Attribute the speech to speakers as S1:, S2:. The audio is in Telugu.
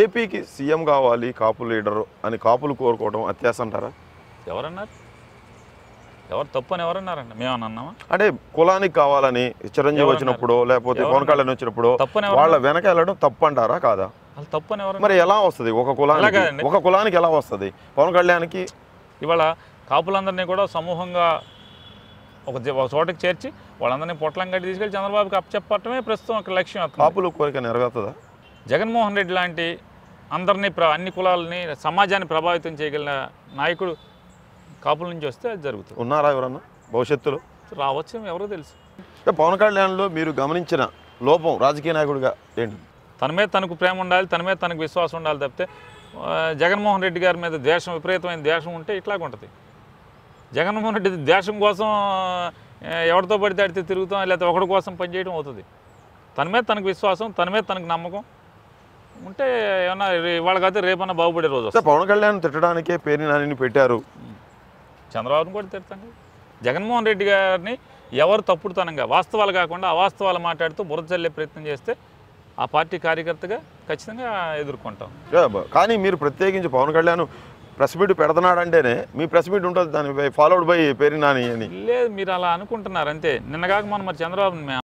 S1: ఏపీకి సీఎం కావాలి కాపు లీడరు అని కాపులు కోరుకోవడం అత్యాస అంటారా
S2: ఎవరన్నారు ఎవరు తప్పు అని ఎవరన్నారండి మేము అన్నామా
S1: అంటే కులానికి కావాలని చిరంజీవి వచ్చినప్పుడు లేకపోతే పవన్ కళ్యాణ్ వచ్చినప్పుడు వాళ్ళ వెనక వెళ్ళడం తప్పు అంటారా కాదా తప్పు అని ఎవరు మరి ఎలా వస్తుంది ఒక కులానికి ఒక కులానికి ఎలా వస్తుంది పవన్ కళ్యాణ్కి ఇవాళ
S2: కాపులందరినీ కూడా సమూహంగా ఒక ఒక చోటకి చేర్చి వాళ్ళందరినీ పొట్లం కట్టి తీసుకెళ్ళి చంద్రబాబుకి అప్పచెప్పటమే ప్రస్తుతం ఒక లక్ష్యం కాపులు కోరిక నెరవేరుతుందా జగన్మోహన్ రెడ్డి లాంటి అందరినీ ప్ర అన్ని కులాలని సమాజాన్ని ప్రభావితం చేయగలిగిన నాయకుడు కాపుల నుంచి వస్తే అది జరుగుతుంది
S1: ఉన్నారా ఎవరన్నా భవిష్యత్తులో
S2: రావచ్చు ఎవరో తెలుసు
S1: పవన్ కళ్యాణ్లో మీరు గమనించిన లోపం రాజకీయ నాయకుడిగా ఏంటి
S2: తన మీద తనకు ప్రేమ ఉండాలి తన మీద తనకు విశ్వాసం ఉండాలి తప్పితే జగన్మోహన్ రెడ్డి గారి మీద ద్వేషం విపరీతమైన ద్వేషం ఉంటే ఇట్లాగ ఉంటుంది జగన్మోహన్ రెడ్డి ద్వేషం కోసం ఎవరితో పడితే అడితే తిరుగుతాం లేకపోతే ఒకటి కోసం పనిచేయడం అవుతుంది తన మీద తనకు విశ్వాసం తన మీద తనకు నమ్మకం ఉంటే ఏమన్నా వాళ్ళకైతే రేపన్నా బాగుపడే రోజు సార్
S1: పవన్ కళ్యాణ్ తిట్టడానికే పేరు నాని పెట్టారు
S2: చంద్రబాబును కూడా తిట్టండి జగన్మోహన్ రెడ్డి గారిని ఎవరు తప్పుడుతనంగా వాస్తవాలు కాకుండా అవాస్తవాలు మాట్లాడుతూ బురద ప్రయత్నం చేస్తే ఆ పార్టీ కార్యకర్తగా ఖచ్చితంగా
S1: ఎదుర్కొంటాం కానీ మీరు ప్రత్యేకించి పవన్ కళ్యాణ్ ప్రెస్ మీట్ అంటేనే మీ ప్రెస్ మీట్ ఉంటుంది దాని ఫాలోడ్ బై పేరు నాని అని
S2: లేదు మీరు అలా అనుకుంటున్నారు అంతే నిన్నగాక మనం మరి చంద్రబాబు